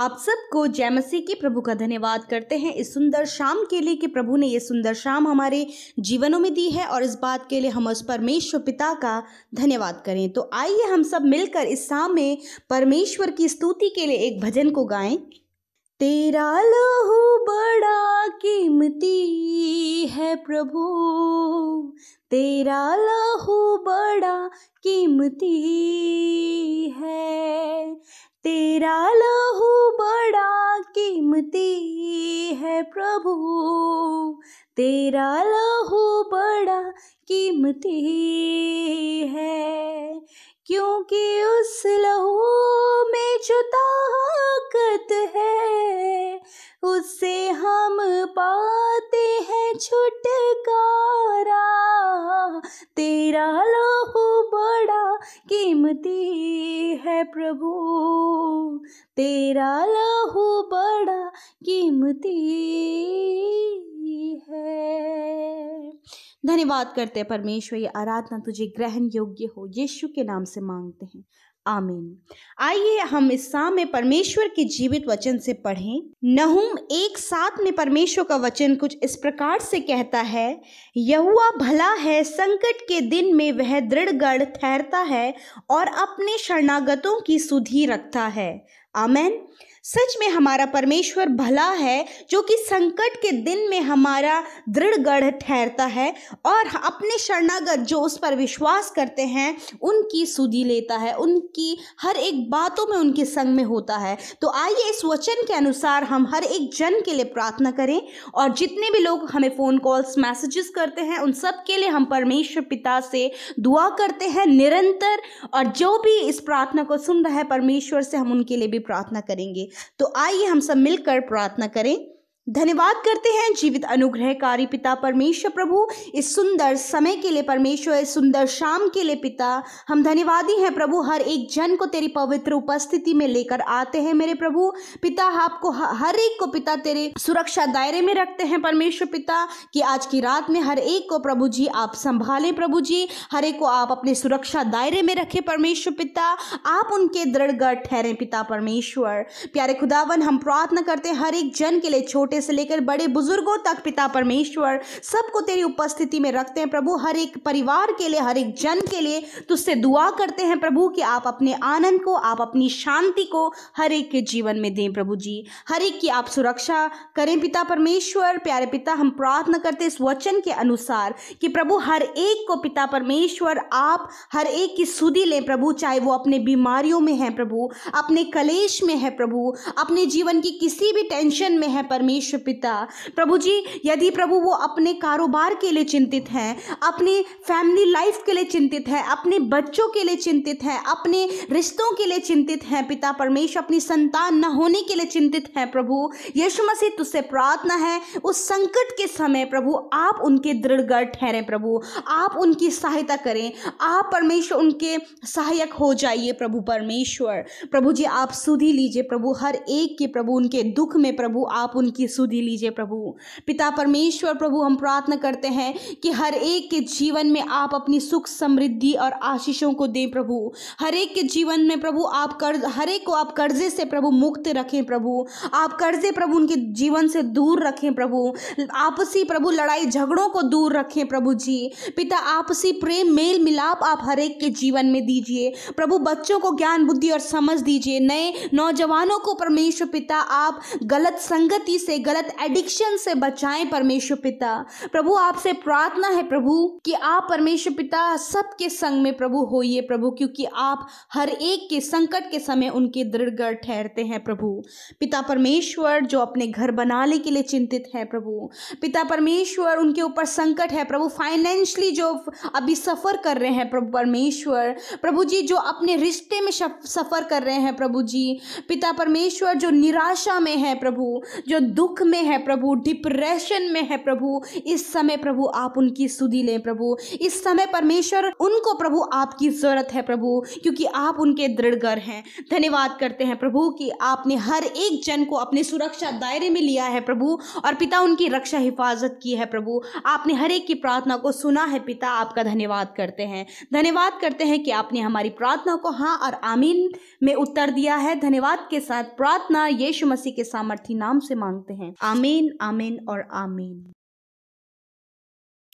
आप सबको जय मसीह की प्रभु का धन्यवाद करते हैं इस सुंदर शाम के लिए कि प्रभु ने ये सुंदर शाम हमारे जीवनों में दी है और इस बात के लिए हम उस परमेश्वर पिता का धन्यवाद करें तो आइए हम सब मिलकर इस शाम में परमेश्वर की स्तुति के लिए एक भजन को गाएं तेरा लहू बड़ा कीमती है प्रभु तेरा लहू बड़ा कीमती है तेरा लहू बड़ा कीमती है प्रभु तेरा लहू बड़ा कीमती है क्योंकि उस लहू में जो ताकत है उससे हम पाते हैं छुटकारा तेरा कीमती है प्रभु तेरा लहू बड़ा कीमती धन्यवाद करते परमेश्वर ये आराधना तुझे ग्रहण योग्य हो यीशु के नाम से मांगते हैं आमीन आइए हम इस साम में परमेश्वर के जीवित वचन से पढ़ें नहुम एक साथ में परमेश्वर का वचन कुछ इस प्रकार से कहता है यहुआ भला है संकट के दिन में वह दृढ़गढ़ ठहरता है और अपने शरणागतों की सुधी रखता है आमेन सच में हमारा परमेश्वर भला है जो कि संकट के दिन में हमारा दृढ़ गढ़ ठहरता है और अपने शरणागत जो उस पर विश्वास करते हैं उनकी सुधी लेता है उनकी हर एक बातों में उनके संग में होता है तो आइए इस वचन के अनुसार हम हर एक जन के लिए प्रार्थना करें और जितने भी लोग हमें फ़ोन कॉल्स मैसेजेस करते हैं उन सब के लिए हम परमेश्वर पिता से दुआ करते हैं निरंतर और जो भी इस प्रार्थना को सुन रहा है परमेश्वर से हम उनके लिए भी प्रार्थना करेंगे तो आइए हम सब मिलकर प्रार्थना करें धन्यवाद करते हैं जीवित अनुग्रहकारी पिता परमेश्वर प्रभु इस सुंदर समय के लिए परमेश्वर इस सुंदर शाम के लिए पिता हम धन्यवादी हैं प्रभु हर एक जन को तेरी पवित्र उपस्थिति में लेकर आते हैं मेरे प्रभु पिता आपको हर एक को पिता तेरे सुरक्षा दायरे में रखते हैं परमेश्वर पिता कि आज की रात में हर एक को प्रभु जी आप संभालें प्रभु जी हर एक को आप अपने सुरक्षा दायरे में रखें परमेश्वर पिता आप उनके दृढ़गढ़ ठहरें पिता परमेश्वर प्यारे खुदावन हम प्रार्थना करते हैं हर एक जन के लिए छोटे छोटे से लेकर बड़े बुजुर्गों तक पिता परमेश्वर सबको तेरी उपस्थिति में रखते हैं प्रभु हर एक परिवार के लिए हर एक जन के लिए तुझसे दुआ करते हैं प्रभु कि आप अपने आनंद को आप अपनी शांति को हर एक के जीवन में दें प्रभु जी हर एक की आप सुरक्षा करें पिता परमेश्वर प्यारे पिता हम प्रार्थना करते इस वचन के अनुसार कि प्रभु हर एक को पिता परमेश्वर आप हर एक की सुधी लें प्रभु चाहे वो अपने बीमारियों में है प्रभु अपने कलेश में है प्रभु अपने जीवन की किसी भी टेंशन में है परमेश्वर परमेश्वर पिता प्रभु जी यदि प्रभु वो अपने कारोबार के लिए चिंतित हैं अपने फैमिली लाइफ के लिए चिंतित है अपने बच्चों के लिए चिंतित हैं अपने रिश्तों के लिए चिंतित हैं पिता परमेश्वर अपनी संतान न होने के लिए चिंतित हैं प्रभु यीशु मसीह तुझसे प्रार्थना है उस संकट के समय प्रभु आप उनके दृढ़गढ़ ठहरें प्रभु आप उनकी सहायता करें आप परमेश्वर उनके सहायक हो जाइए प्रभु परमेश्वर प्रभु जी आप सुधी लीजिए प्रभु हर एक के प्रभु उनके दुख में प्रभु आप उनकी दी लीजिए प्रभु पिता परमेश्वर प्रभु हम प्रार्थना करते हैं कि हर एक के जीवन में आप अपनी सुख समृद्धि और आशीषों को दें प्रभु हर एक के जीवन में प्रभु आप कर्ज हर एक को आप कर्जे से प्रभु मुक्त रखें प्रभु आप कर्जे प्रभु उनके जीवन से दूर रखें प्रभु आपसी प्रभु लड़ाई झगड़ों को दूर रखें प्रभु जी पिता आपसी प्रेम मेल मिलाप आप हर एक के जीवन में दीजिए प्रभु बच्चों को ज्ञान बुद्धि और समझ दीजिए नए नौजवानों को परमेश्वर पिता आप गलत संगति से गलत एडिक्शन से बचाएं परमेश्वर पिता प्रभु आपसे प्रार्थना है प्रभु कि आप परमेश्वर पिता सबके संग में प्रभु होइए प्रभु क्योंकि आप हर एक के संकट के समय उनके दृढ़ ठहरते हैं प्रभु पिता परमेश्वर जो अपने घर बनाने के लिए चिंतित है प्रभु पिता परमेश्वर उनके ऊपर संकट है प्रभु फाइनेंशली जो अभी सफ़र कर रहे हैं प्रभु परमेश्वर प्रभु जी जो अपने रिश्ते में सफ़र कर रहे हैं प्रभु जी पिता परमेश्वर जो निराशा में है प्रभु जो दुख दुख में है प्रभु डिप्रेशन में है प्रभु इस समय प्रभु आप उनकी सुधी लें प्रभु इस समय परमेश्वर उनको प्रभु आपकी जरूरत है प्रभु क्योंकि आप उनके दृढ़गर हैं धन्यवाद करते हैं प्रभु कि आपने हर एक जन को अपने सुरक्षा दायरे में लिया है प्रभु और पिता उनकी रक्षा हिफाजत की है प्रभु आपने हर एक की प्रार्थना को सुना है पिता आपका धन्यवाद करते हैं धन्यवाद करते हैं कि आपने हमारी प्रार्थना को हाँ और आमीन में उत्तर दिया है धन्यवाद के साथ प्रार्थना यीशु मसीह के सामर्थी नाम से मांगते हैं हैं आमीन आमीन और आमीन